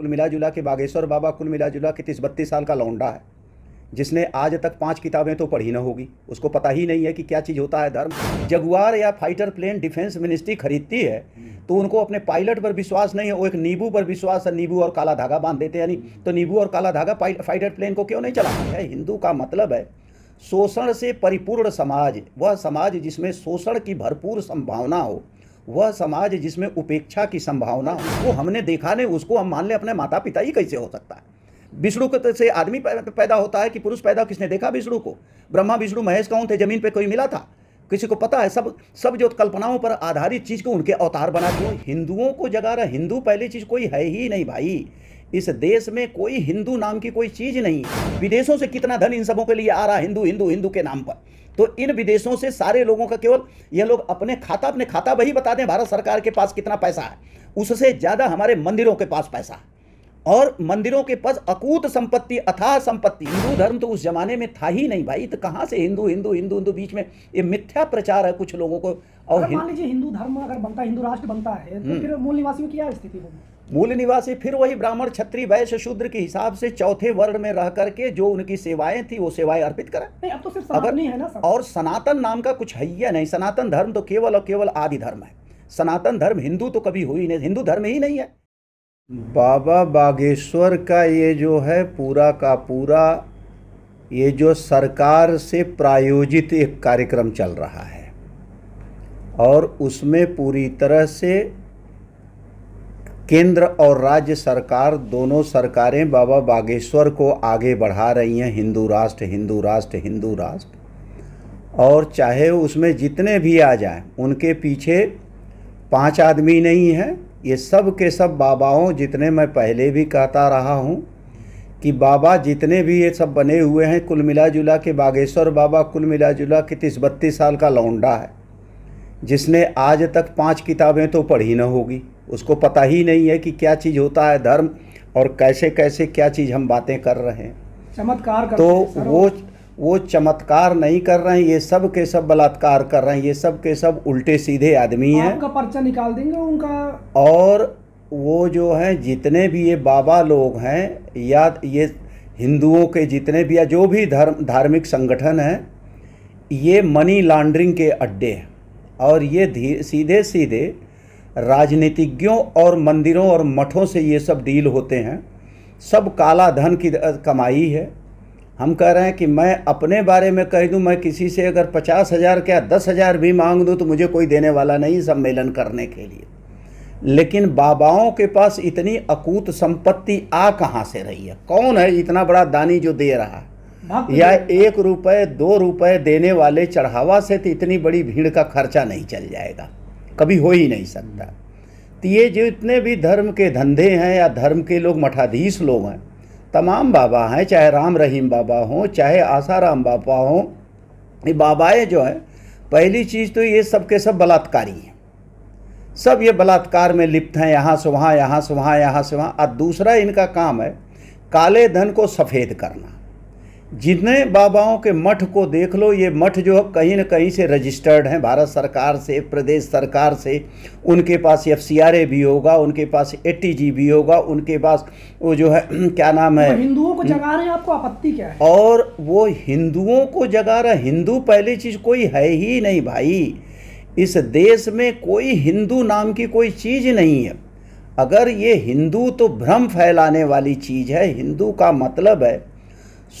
कुल मिला जुला के बागेश्वर बाबा कुल मिला जुला के तीस बत्तीस साल का लौंडा है जिसने आज तक पांच किताबें तो पढ़ी ना होगी उसको पता ही नहीं है कि क्या चीज़ होता है धर्म जगुआर या फाइटर प्लेन डिफेंस मिनिस्ट्री खरीदती है तो उनको अपने पायलट पर विश्वास नहीं है वो एक नींबू पर विश्वास है नींबू और काला धागा बांध देते हैं यानी तो नींबू और काला धागा फाइटर प्लेन को क्यों नहीं चलाते है हिंदू का मतलब है शोषण से परिपूर्ण समाज वह समाज जिसमें शोषण की भरपूर संभावना हो वह समाज जिसमें उपेक्षा की संभावना वो हमने देखा नहीं उसको हम मान लें अपने माता पिता ही कैसे हो सकता है विष्णु तो से आदमी पैदा होता है कि पुरुष पैदा किसने देखा विष्णु को ब्रह्मा विष्णु महेश कौन थे जमीन पे कोई मिला था किसी को पता है सब सब जो कल्पनाओं पर आधारित चीज़ को उनके अवतार बना दिए हिंदुओं को जगा रहा हिंदू पहली चीज़ कोई है ही नहीं भाई इस देश में कोई हिंदू नाम की कोई चीज़ नहीं विदेशों से कितना धन इन सबों के लिए आ रहा हिंदू हिंदू हिंदू के नाम पर तो इन विदेशों से सारे लोगों का केवल ये लोग अपने खाता अपने खाता वही बता दें भारत सरकार के पास कितना पैसा है उससे ज़्यादा हमारे मंदिरों के पास पैसा है और मंदिरों के पास अकूत संपत्ति अथाह संपत्ति हिंदू धर्म तो उस जमाने में था ही नहीं भाई तो कहाँ से हिंदू हिंदू हिंदू हिंदू बीच में ये मिथ्या प्रचार है कुछ लोगों को और मान लीजिए हिंदू धर्म अगर बनता है हिंदू राष्ट्र बनता है तो हम्म। फिर मूल निवासियों की क्या स्थिति होगी मूल निवासी फिर वही ब्राह्मण छत्री वैश्य शूद्र के हिसाब से चौथे वर्ण में रह करके जो उनकी सेवाएं थी वो सेवाएं अर्पित करें नहीं अब तो सिर्फ अगर नहीं है ना और सनातन नाम का कुछ है ही नहीं सनातन धर्म तो केवल और केवल आदि धर्म है सनातन धर्म हिंदू तो कभी हुई नहीं हिंदू धर्म ही नहीं है बाबा बागेश्वर का ये जो है पूरा का पूरा ये जो सरकार से प्रायोजित एक कार्यक्रम चल रहा है और उसमें पूरी तरह से केंद्र और राज्य सरकार दोनों सरकारें बाबा बागेश्वर को आगे बढ़ा रही हैं हिंदू राष्ट्र हिंदू राष्ट्र हिंदू राष्ट्र और चाहे उसमें जितने भी आ जाएं उनके पीछे पांच आदमी नहीं हैं ये सब के सब बाबाओं जितने मैं पहले भी कहता रहा हूँ कि बाबा जितने भी ये सब बने हुए हैं कुल मिला जुला के बागेश्वर बाबा कुल मिला जुला के तीस बत्तीस साल का लौंडा है जिसने आज तक पांच किताबें तो पढ़ी ना होगी उसको पता ही नहीं है कि क्या चीज़ होता है धर्म और कैसे कैसे क्या चीज़ हम बातें कर रहे हैं चमत्कार तो वो वो चमत्कार नहीं कर रहे हैं ये सब के सब बलात्कार कर रहे हैं ये सब के सब उल्टे सीधे आदमी हैं उनका पर्चा निकाल देंगे उनका और वो जो हैं जितने भी ये बाबा लोग हैं या ये हिंदुओं के जितने भी या जो भी धर्म धार्मिक संगठन हैं ये मनी लॉन्ड्रिंग के अड्डे हैं और ये सीधे सीधे राजनीतिज्ञों और मंदिरों और मठों से ये सब डील होते हैं सब काला धन की कमाई है हम कह रहे हैं कि मैं अपने बारे में कह दूं मैं किसी से अगर पचास हज़ार क्या दस हज़ार भी मांग दूं तो मुझे कोई देने वाला नहीं सम्मेलन करने के लिए लेकिन बाबाओं के पास इतनी अकूत संपत्ति आ कहाँ से रही है कौन है इतना बड़ा दानी जो दे रहा है या एक रुपये दो रुपये देने वाले चढ़ावा से तो इतनी बड़ी भीड़ का खर्चा नहीं चल जाएगा कभी हो ही नहीं सकता तो ये जो इतने भी धर्म के धंधे हैं या धर्म के लोग मठाधीश लोग हैं तमाम बाबा हैं चाहे राम रहीम बाबा हों चाहे आसाराम बाबा हों ये बाबाएँ जो हैं पहली चीज़ तो ये सब के सब बलात्कारी हैं सब ये बलात्कार में लिप्त हैं यहाँ से वहाँ यहाँ से वहाँ यहाँ से वहाँ और दूसरा इनका काम है काले धन को सफ़ेद करना जितने बाबाओं के मठ को देख लो ये मठ जो कहीं ना कहीं से रजिस्टर्ड हैं भारत सरकार से प्रदेश सरकार से उनके पास एफ भी होगा उनके पास जी भी होगा उनके पास वो जो है क्या नाम है हिंदुओं को जगा रहे हैं आपको आपत्ति क्या है और वो हिंदुओं को जगा रहा हिंदू पहली चीज़ कोई है ही नहीं भाई इस देश में कोई हिंदू नाम की कोई चीज़ नहीं है अगर ये हिंदू तो भ्रम फैलाने वाली चीज़ है हिंदू का मतलब है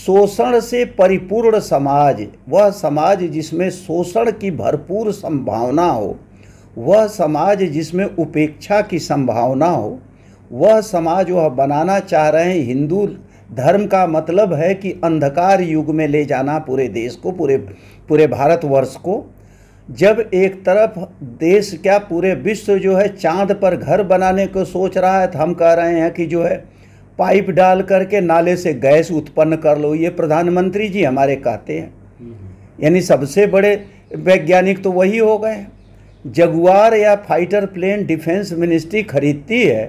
शोषण से परिपूर्ण समाज वह समाज जिसमें शोषण की भरपूर संभावना हो वह समाज जिसमें उपेक्षा की संभावना हो वह समाज वह बनाना चाह रहे हैं हिंदू धर्म का मतलब है कि अंधकार युग में ले जाना पूरे देश को पूरे पूरे भारतवर्ष को जब एक तरफ देश क्या पूरे विश्व जो है चांद पर घर बनाने को सोच रहा है तो हम कह रहे हैं कि जो है पाइप डाल करके नाले से गैस उत्पन्न कर लो ये प्रधानमंत्री जी हमारे कहते हैं यानी सबसे बड़े वैज्ञानिक तो वही हो गए जगुआर या फाइटर प्लेन डिफेंस मिनिस्ट्री खरीदती है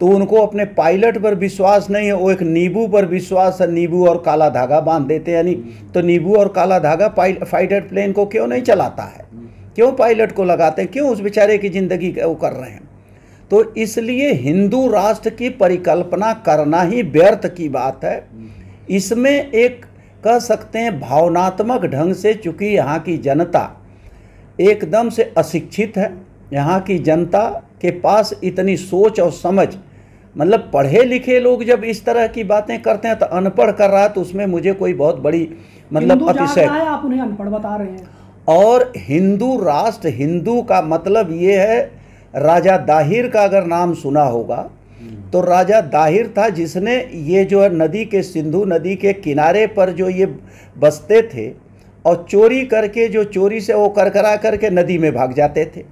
तो उनको अपने पायलट पर विश्वास नहीं है वो एक नींबू पर विश्वास है नींबू और काला धागा बांध देते हैं यानी तो नींबू और काला धागा फाइटर प्लेन को क्यों नहीं चलाता है क्यों पायलट को लगाते हैं क्यों उस बेचारे की ज़िंदगी वो कर रहे हैं तो इसलिए हिंदू राष्ट्र की परिकल्पना करना ही व्यर्थ की बात है इसमें एक कह सकते हैं भावनात्मक ढंग से चूँकि यहाँ की जनता एकदम से अशिक्षित है यहाँ की जनता के पास इतनी सोच और समझ मतलब पढ़े लिखे लोग जब इस तरह की बातें करते हैं तो अनपढ़ कर रहा है तो उसमें मुझे कोई बहुत बड़ी मतलब अतिशय आप उन्हें अनपढ़ बता रहे हैं और हिंदू राष्ट्र हिंदू का मतलब ये है राजा दाहिर का अगर नाम सुना होगा तो राजा दाहिर था जिसने ये जो है नदी के सिंधु नदी के किनारे पर जो ये बसते थे और चोरी करके जो चोरी से वो करकरा करके नदी में भाग जाते थे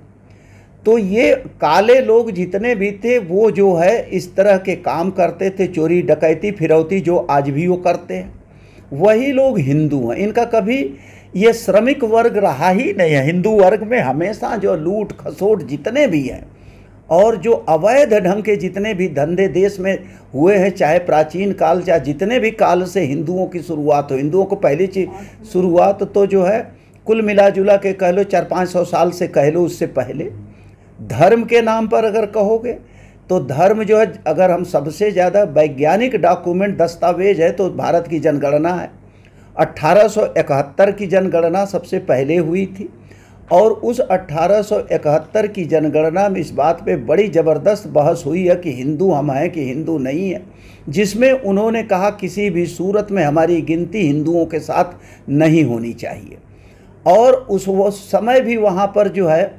तो ये काले लोग जितने भी थे वो जो है इस तरह के काम करते थे चोरी डकैती फिरौती जो आज भी वो करते हैं वही लोग हिंदू हैं इनका कभी ये श्रमिक वर्ग रहा ही नहीं है हिंदू वर्ग में हमेशा जो लूट खसोट जितने भी हैं और जो अवैध ढंग के जितने भी धंधे देश में हुए हैं चाहे प्राचीन काल चाहे जितने भी काल से हिंदुओं की शुरुआत हो हिंदुओं को पहली चीज शुरुआत तो जो है कुल मिला जुला के कह लो चार पाँच सौ साल से कह लो उससे पहले धर्म के नाम पर अगर कहोगे तो धर्म जो है अगर हम सबसे ज़्यादा वैज्ञानिक डॉक्यूमेंट दस्तावेज है तो भारत की जनगणना है 1871 की जनगणना सबसे पहले हुई थी और उस 1871 की जनगणना में इस बात पे बड़ी ज़बरदस्त बहस हुई है कि हिंदू हम हैं कि हिंदू नहीं है जिसमें उन्होंने कहा किसी भी सूरत में हमारी गिनती हिंदुओं के साथ नहीं होनी चाहिए और उस वो समय भी वहाँ पर जो है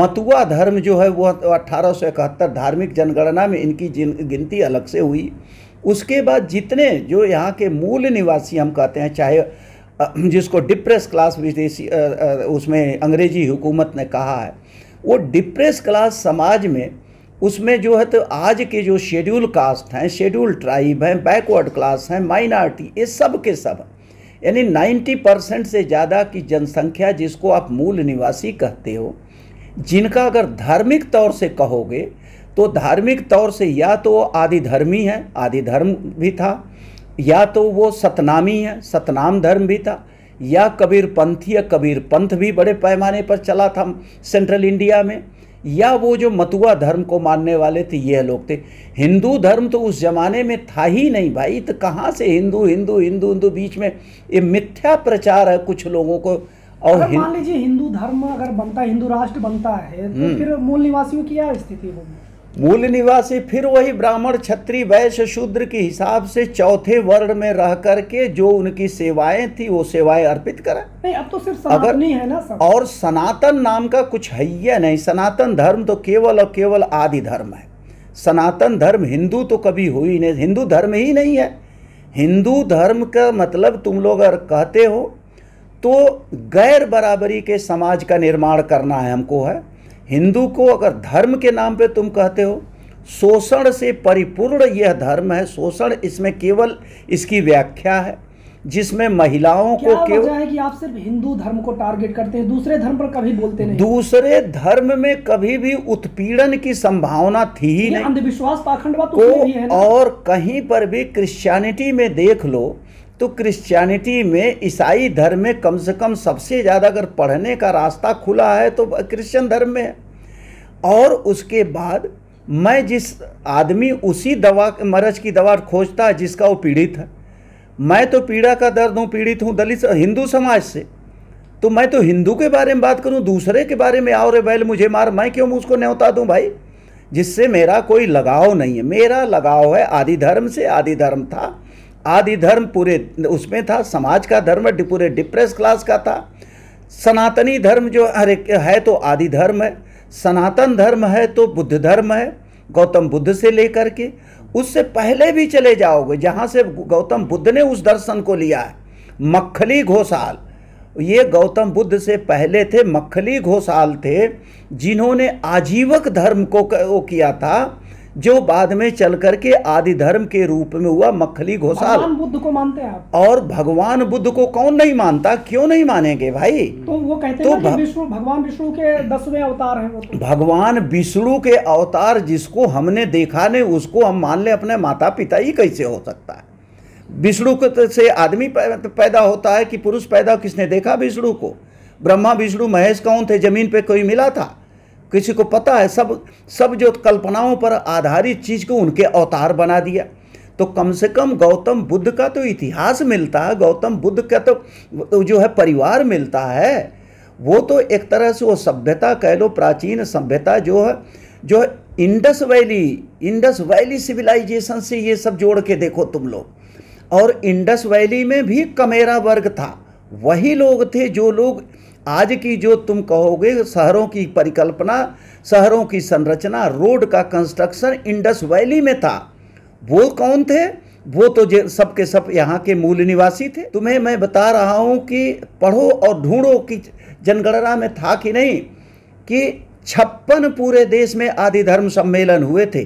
मतुआ धर्म जो है वह 1871 धार्मिक जनगणना में इनकी गिनती अलग से हुई उसके बाद जितने जो यहाँ के मूल निवासी हम कहते हैं चाहे जिसको डिप्रेस क्लास विदेशी उसमें अंग्रेजी हुकूमत ने कहा है वो डिप्रेस क्लास समाज में उसमें जो है तो आज के जो शेड्यूल कास्ट हैं शेड्यूल ट्राइब हैं बैकवर्ड क्लास हैं माइनॉरिटी ये सब के सब यानी 90 परसेंट से ज़्यादा की जनसंख्या जिसको आप मूल निवासी कहते हो जिनका अगर धार्मिक तौर से कहोगे तो धार्मिक तौर से या तो आदि धर्मी है आदि धर्म भी था या तो वो सतनामी है सतनाम धर्म भी था या कबीर पंथी या कबीर पंथ भी बड़े पैमाने पर चला था सेंट्रल इंडिया में या वो जो मतुआ धर्म को मानने वाले थे यह लोग थे हिंदू धर्म तो उस जमाने में था ही नहीं भाई तो कहाँ से हिंदू हिंदू हिंदू हिंदू बीच में ये मिथ्या प्रचार है कुछ लोगों को और मान लीजिए हिंदू धर्म अगर बनता है हिंदू राष्ट्र बनता है तो हम्म। फिर मूल निवासियों की क्या स्थिति होगी मूल निवासी फिर वही ब्राह्मण छत्री वैश्य शूद्र के हिसाब से चौथे वर्ण में रह करके जो उनकी सेवाएं थी वो सेवाएं अर्पित करें नहीं अब तो सिर्फ अगर नहीं है ना सब। और सनातन नाम का कुछ है ही नहीं सनातन धर्म तो केवल और केवल आदि धर्म है सनातन धर्म हिंदू तो कभी हुई नहीं हिंदू धर्म ही नहीं है हिंदू धर्म का मतलब तुम लोग अगर कहते हो तो गैर बराबरी के समाज का निर्माण करना है हमको है हिंदू को अगर धर्म के नाम पे तुम कहते हो शोषण से परिपूर्ण यह धर्म है शोषण इसमें केवल इसकी व्याख्या है जिसमें महिलाओं को केवल है कि आप सिर्फ हिंदू धर्म को टारगेट करते हैं दूसरे धर्म पर कभी बोलते नहीं दूसरे धर्म में कभी भी उत्पीड़न की संभावना थी ही नहीं अंधविश्वास पाखंडवाद तो और कहीं पर भी क्रिश्चियनिटी में देख लो तो क्रिश्चियनिटी में ईसाई धर्म में कम से कम सबसे ज़्यादा अगर पढ़ने का रास्ता खुला है तो क्रिश्चियन धर्म में है और उसके बाद मैं जिस आदमी उसी दवा मरज की दवा खोजता है जिसका वो पीड़ित है मैं तो पीड़ा का दर्द हूँ पीड़ित हूँ दलित हिंदू समाज से तो मैं तो हिंदू के बारे में बात करूँ दूसरे के बारे में और बैल मुझे मार मैं क्यों उसको न्योता दूँ भाई जिससे मेरा कोई लगाव नहीं है मेरा लगाव है आदि धर्म से आदि धर्म था आदि धर्म पूरे उसमें था समाज का धर्म पूरे डिप्रेस क्लास का था सनातनी धर्म जो हर एक है तो आदि धर्म है सनातन धर्म है तो बुद्ध धर्म है गौतम बुद्ध से लेकर के उससे पहले भी चले जाओगे जहाँ से गौतम बुद्ध ने उस दर्शन को लिया है मक्खली घोषाल ये गौतम बुद्ध से पहले थे मक्खली घोषाल थे जिन्होंने आजीवक धर्म को किया था जो बाद में चल करके आदि धर्म के रूप में हुआ मक्खली घोषाल बुद्ध को मानते हैं आप और भगवान बुद्ध को कौन नहीं मानता क्यों नहीं मानेंगे भाई तो वो कहते तो हैं विष्णु भगवान विष्णु के दसवें अवतार हैं वो तो। भगवान विष्णु के अवतार जिसको हमने देखा नहीं उसको हम मान ले अपने माता पिता ही कैसे हो सकता है विष्णु तो से आदमी तो पैदा होता है कि पुरुष पैदा किसने देखा विष्णु को ब्रह्मा विष्णु महेश कौन थे जमीन पे कोई मिला था किसी को पता है सब सब जो कल्पनाओं पर आधारित चीज़ को उनके अवतार बना दिया तो कम से कम गौतम बुद्ध का तो इतिहास मिलता है गौतम बुद्ध का तो जो है परिवार मिलता है वो तो एक तरह से वो सभ्यता कह लो प्राचीन सभ्यता जो है जो Indus valley Indus valley civilisation से ये सब जोड़ के देखो तुम लोग और इंडस वैली में भी कमेरा वर्ग था वही लोग थे जो लोग आज की जो तुम कहोगे शहरों की परिकल्पना शहरों की संरचना रोड का कंस्ट्रक्शन इंडस वैली में था वो कौन थे वो तो सब के सब यहाँ के मूल निवासी थे तुम्हें मैं बता रहा हूँ कि पढ़ो और ढूंढो कि जनगणना में था कि नहीं कि छप्पन पूरे देश में आदि धर्म सम्मेलन हुए थे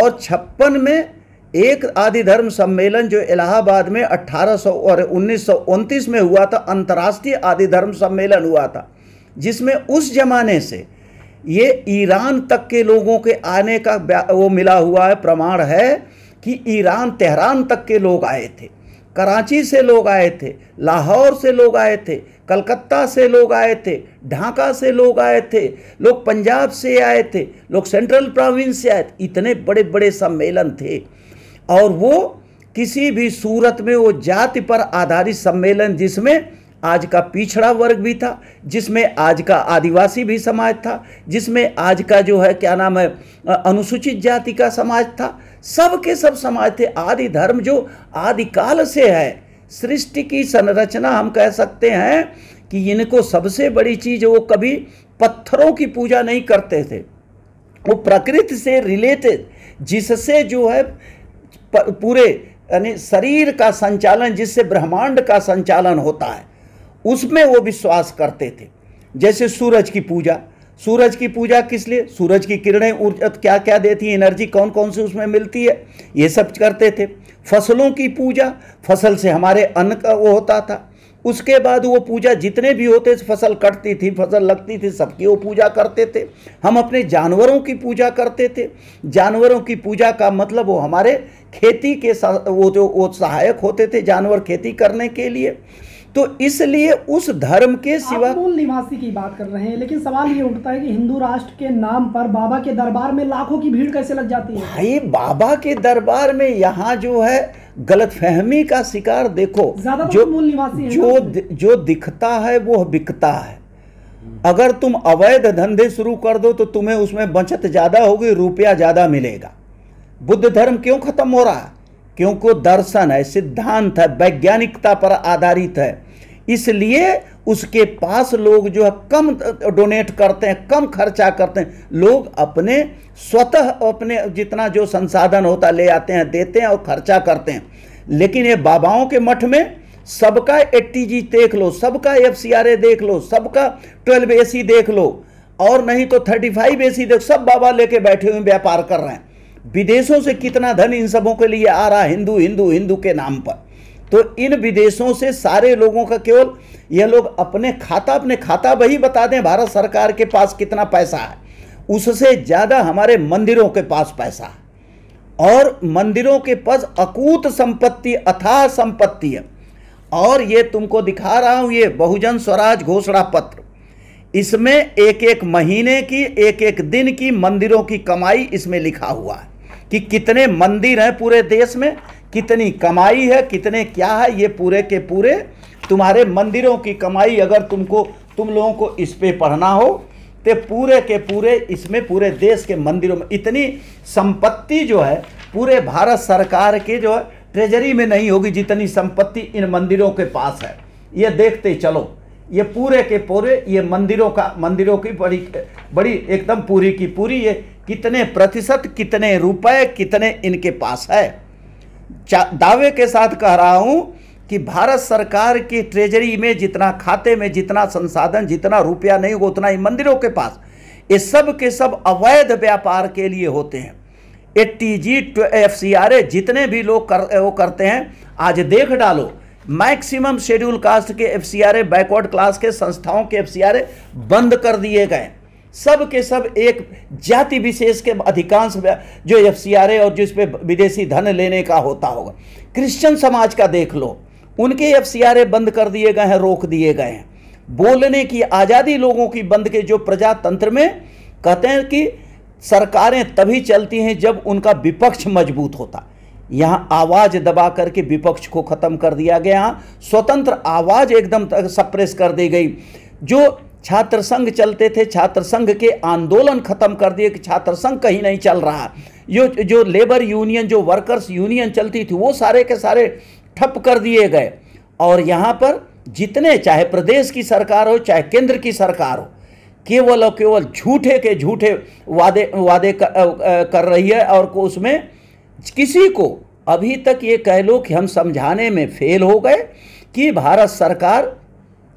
और छप्पन में एक आदि धर्म सम्मेलन जो इलाहाबाद में 1800 और उन्नीस में हुआ था अंतर्राष्ट्रीय आदि धर्म सम्मेलन हुआ था जिसमें उस जमाने से ये ईरान तक के लोगों के आने का वो मिला हुआ है प्रमाण है कि ईरान तेहरान तक के लोग आए थे कराची से लोग आए थे लाहौर से लोग आए थे कलकत्ता से लोग आए थे ढाका से लोग आए थे लोग पंजाब से आए थे लोग सेंट्रल प्रोविंस से आए थे इतने बड़े बड़े सम्मेलन थे और वो किसी भी सूरत में वो जाति पर आधारित सम्मेलन जिसमें आज का पिछड़ा वर्ग भी था जिसमें आज का आदिवासी भी समाज था जिसमें आज का जो है क्या नाम है अनुसूचित जाति का समाज था सब के सब समाज थे आदि धर्म जो आदिकाल से है सृष्टि की संरचना हम कह सकते हैं कि इनको सबसे बड़ी चीज़ वो कभी पत्थरों की पूजा नहीं करते थे वो प्रकृति से रिलेटेड जिससे जो है पूरे यानी शरीर का संचालन जिससे ब्रह्मांड का संचालन होता है उसमें वो विश्वास करते थे जैसे सूरज की पूजा सूरज की पूजा किस लिए सूरज की किरणें ऊर्जा क्या क्या देती हैं एनर्जी कौन कौन सी उसमें मिलती है ये सब करते थे फसलों की पूजा फसल से हमारे अन्न का वो होता था उसके बाद वो पूजा जितने भी होते फसल कटती थी फसल लगती थी सबकी वो पूजा करते थे हम अपने जानवरों की पूजा करते थे जानवरों की पूजा का मतलब वो हमारे खेती के वो जो वो सहायक होते थे जानवर खेती करने के लिए तो इसलिए उस धर्म के सिवा मूल निवासी की बात कर रहे हैं लेकिन सवाल ये उठता है कि हिंदू राष्ट्र के नाम पर बाबा के दरबार में लाखों की भीड़ कैसे लग जाती है भाई बाबा के दरबार में यहाँ जो है गलत फहमी का शिकार देखो तो जो तो जो जो दिखता है वो बिकता है अगर तुम अवैध धंधे शुरू कर दो तो तुम्हें उसमें बचत ज़्यादा होगी रुपया ज़्यादा मिलेगा बुद्ध धर्म क्यों खत्म हो रहा है क्योंकि दर्शन है सिद्धांत है वैज्ञानिकता पर आधारित है इसलिए उसके पास लोग जो है कम डोनेट करते हैं कम खर्चा करते हैं लोग अपने स्वतः अपने जितना जो संसाधन होता ले आते हैं देते हैं और खर्चा करते हैं लेकिन ये बाबाओं के मठ में सबका एट्टी देख लो सबका एफ देख लो सबका ट्वेल्व ए देख लो और नहीं तो थर्टी फाइव ए देख सब बाबा लेके बैठे हुए व्यापार कर रहे हैं विदेशों से कितना धन इन सबों के लिए आ रहा है हिंदू हिंदू हिंदू के नाम पर तो इन विदेशों से सारे लोगों का केवल ये लोग अपने खाता अपने खाता वही बता दें भारत सरकार के पास कितना पैसा है उससे ज़्यादा हमारे मंदिरों के पास पैसा है और मंदिरों के पास अकूत संपत्ति अथाह संपत्ति है और ये तुमको दिखा रहा हूँ ये बहुजन स्वराज घोषणा पत्र इसमें एक एक महीने की एक एक दिन की मंदिरों की कमाई इसमें लिखा हुआ है कि कितने मंदिर हैं पूरे देश में कितनी कमाई है कितने क्या है ये पूरे के पूरे तुम्हारे मंदिरों की कमाई अगर तुमको तुम लोगों को इस पर पढ़ना हो तो पूरे के पूरे इसमें पूरे देश के मंदिरों में इतनी संपत्ति जो है पूरे भारत सरकार के जो है ट्रेजरी में नहीं होगी जितनी संपत्ति इन मंदिरों के पास है ये देखते चलो ये पूरे के पूरे ये मंदिरों का मंदिरों की बड़ी बड़ी एकदम पूरी की पूरी ये कितने प्रतिशत कितने रुपए कितने इनके पास है दावे के साथ कह रहा हूं कि भारत सरकार की ट्रेजरी में जितना खाते में जितना संसाधन जितना रुपया नहीं होगा उतना ही मंदिरों के पास ये सब के सब अवैध व्यापार के लिए होते हैं A T G F C R A जितने भी लोग कर, वो करते हैं आज देख डालो मैक्सिमम शेड्यूल कास्ट के F C R A backward class के संस्थाओं के एफ सी आर ए बंद कर दिए गए सब के सब एक जाति विशेष के अधिकांश जो एफ और जिस पे विदेशी धन लेने का होता होगा क्रिश्चियन समाज का देख लो उनके एफ बंद कर दिए गए हैं रोक दिए गए हैं बोलने की आज़ादी लोगों की बंद के जो प्रजातंत्र में कहते हैं कि सरकारें तभी चलती हैं जब उनका विपक्ष मजबूत होता यहाँ आवाज़ दबा करके विपक्ष को ख़त्म कर दिया गया स्वतंत्र आवाज़ एकदम सप्रेस कर दी गई जो छात्र संघ चलते थे छात्र संघ के आंदोलन खत्म कर दिए कि छात्र संघ कहीं नहीं चल रहा जो जो लेबर यूनियन जो वर्कर्स यूनियन चलती थी वो सारे के सारे ठप कर दिए गए और यहाँ पर जितने चाहे प्रदेश की सरकार हो चाहे केंद्र की सरकार हो केवल और केवल झूठे के झूठे वादे वादे कर रही है और को उसमें किसी को अभी तक ये कह लो कि हम समझाने में फेल हो गए कि भारत सरकार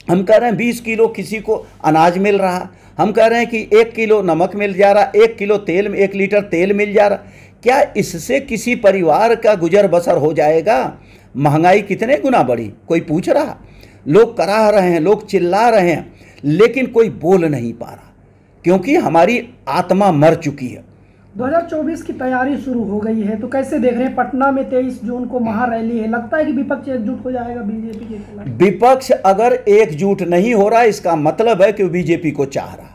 हम कह रहे हैं बीस किलो किसी को अनाज मिल रहा हम कह रहे हैं कि एक किलो नमक मिल जा रहा एक किलो तेल एक लीटर तेल मिल जा रहा क्या इससे किसी परिवार का गुजर बसर हो जाएगा महंगाई कितने गुना बढ़ी कोई पूछ रहा लोग कराह रहे हैं लोग चिल्ला रहे हैं लेकिन कोई बोल नहीं पा रहा क्योंकि हमारी आत्मा मर चुकी है 2024 की तैयारी शुरू हो गई है तो कैसे देख रहे हैं पटना में 23 जून को महारैली है लगता है कि विपक्ष एकजुट हो जाएगा बीजेपी के खिलाफ विपक्ष अगर एकजुट नहीं हो रहा इसका मतलब है कि बीजेपी को चाह रहा